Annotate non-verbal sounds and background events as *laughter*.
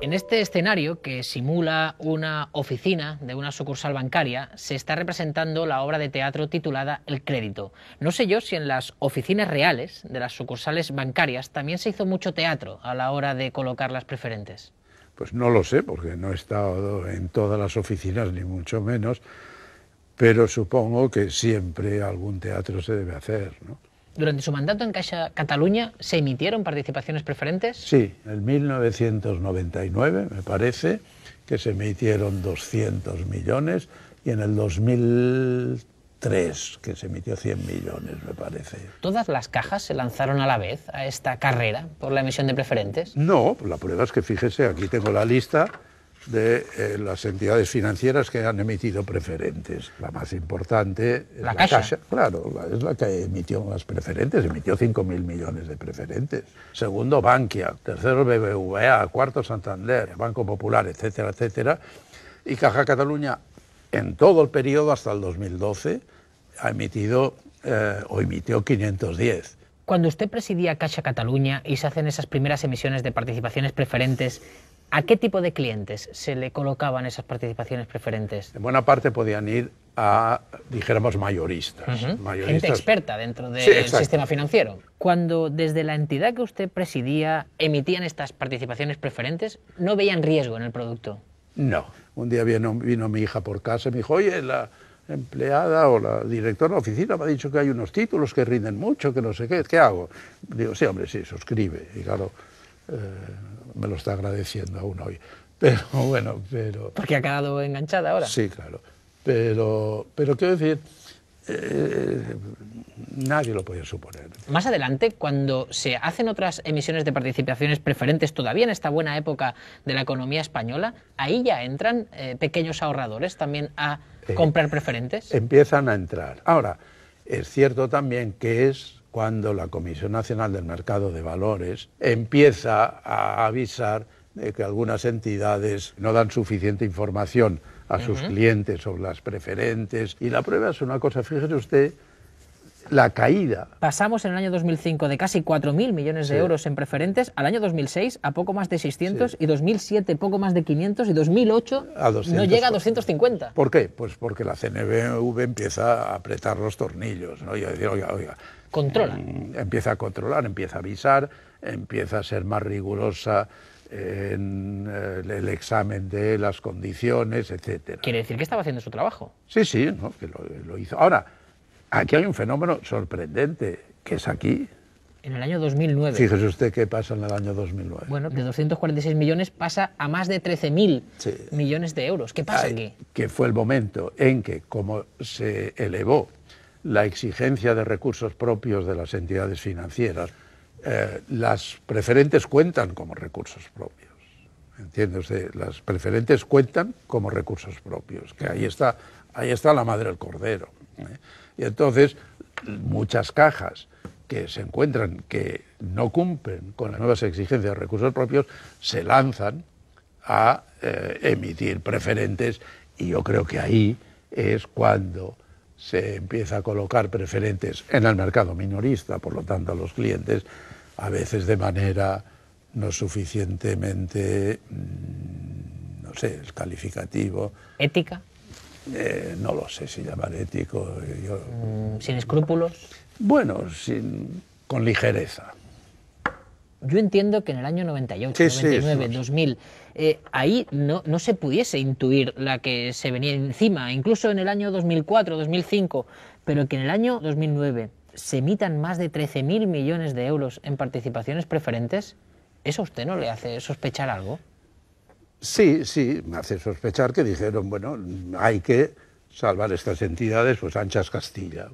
En este escenario, que simula una oficina de una sucursal bancaria, se está representando la obra de teatro titulada El Crédito. No sé yo si en las oficinas reales de las sucursales bancarias también se hizo mucho teatro a la hora de colocar las preferentes. Pues no lo sé, porque no he estado en todas las oficinas, ni mucho menos, pero supongo que siempre algún teatro se debe hacer. ¿no? durante su mandato en Caixa Cataluña se emitieron participaciones preferentes. Sí, en 1999 me parece que se emitieron 200 millones y en el 2003 que se emitió 100 millones me parece. ¿Todas las cajas se lanzaron a la vez a esta carrera por la emisión de preferentes? No, la prueba es que fíjese, aquí tengo la lista de eh, las entidades financieras que han emitido preferentes. La más importante es la, casa caixa. Claro, es la que emitió más preferentes, emitió 5.000 millones de preferentes. Segundo, Bankia. Tercero, BBVA. Cuarto, Santander. Banco Popular, etcétera, etcétera. Y Caja Cataluña, en todo el periodo hasta el 2012, ha emitido eh, o emitió 510. Cuando usted presidía Caixa Cataluña y se hacen esas primeras emisiones de participaciones preferentes, ¿A qué tipo de clientes se le colocaban esas participaciones preferentes? En buena parte podían ir a, dijéramos, mayoristas. Gente experta dentro del sistema financiero. Cuando desde la entidad que usted presidía emitían estas participaciones preferentes, ¿no veían riesgo en el producto? No. Un día vino, vino mi hija por casa y me dijo, oye, la empleada o la directora de la oficina me ha dicho que hay unos títulos que rinden mucho, que no sé qué, ¿qué hago? Digo, sí, hombre, sí, suscribe. Y claro, eh, me lo está agradeciendo aún hoy. Pero *laughs* bueno, pero... Porque ha quedado enganchada ahora. Sí, claro. Pero, pero quiero decir, eh, nadie lo podía suponer. Más adelante, cuando se hacen otras emisiones de participaciones preferentes, todavía en esta buena época de la economía española, ahí ya entran eh, pequeños ahorradores también a comprar preferentes. empiezan a entrar. Ahora, es cierto también que es cuando la Comisión Nacional del Mercado de Valores empieza a avisar de que algunas entidades no dan suficiente información a sus clientes sobre las preferentes. Y la prueba es una cosa, fíjese usted, la caída. Pasamos en el año 2005 de casi 4.000 millones de euros en preferentes al año 2006 a poco más de 600 y 2007 poco más de 500 y 2008 no llega a 250. ¿Por qué? Pues porque la CNBV empieza a apretar los tornillos ¿no? y a decir, oiga, oiga. Controla. Mm, empieza a controlar, empieza a avisar, empieza a ser más rigurosa en eh, el examen de las condiciones, etcétera. Quiere decir que estaba haciendo su trabajo. Sí, sí, que lo hizo. Ahora, aquí hay un fenómeno sorprendente, que es aquí. En el año 2009. Fíjese usted qué pasa en el año 2009. Bueno, de 246 millones pasa a más de 13.000 millones de euros. ¿Qué pasa aquí? Que fue el momento en que, como se elevó la exigencia de recursos propios de las entidades financieras, eh, las preferentes cuentan como recursos propios. ¿Entiende usted? Las preferentes cuentan como recursos propios, que ahí está, ahí está la madre del cordero. ¿eh? Y entonces, muchas cajas que se encuentran que no cumplen con las nuevas exigencias de recursos propios se lanzan a eh, emitir preferentes y yo creo que ahí es cuando se empieza a colocar preferentes en el mercado minorista, por lo tanto a los clientes, a veces de manera no suficientemente, mm, no sé, calificativo. Ética. Eh, no lo sé si llamar ético. Eh, mm, ¿Sin escrúpulos? Bueno, con ligereza. Yo entiendo que en el año 98, 99, 2000, ahí no, no se pudiese intuir la que se venía encima, incluso en el año 2004, 2005, pero que en el año 2009 se emitan más de 13.000 millones de euros en participaciones preferentes, ¿eso a usted no le hace sospechar algo? Sí, sí, me hace sospechar que dijeron, bueno, hay que salvar estas entidades, pues Anchas Castilla.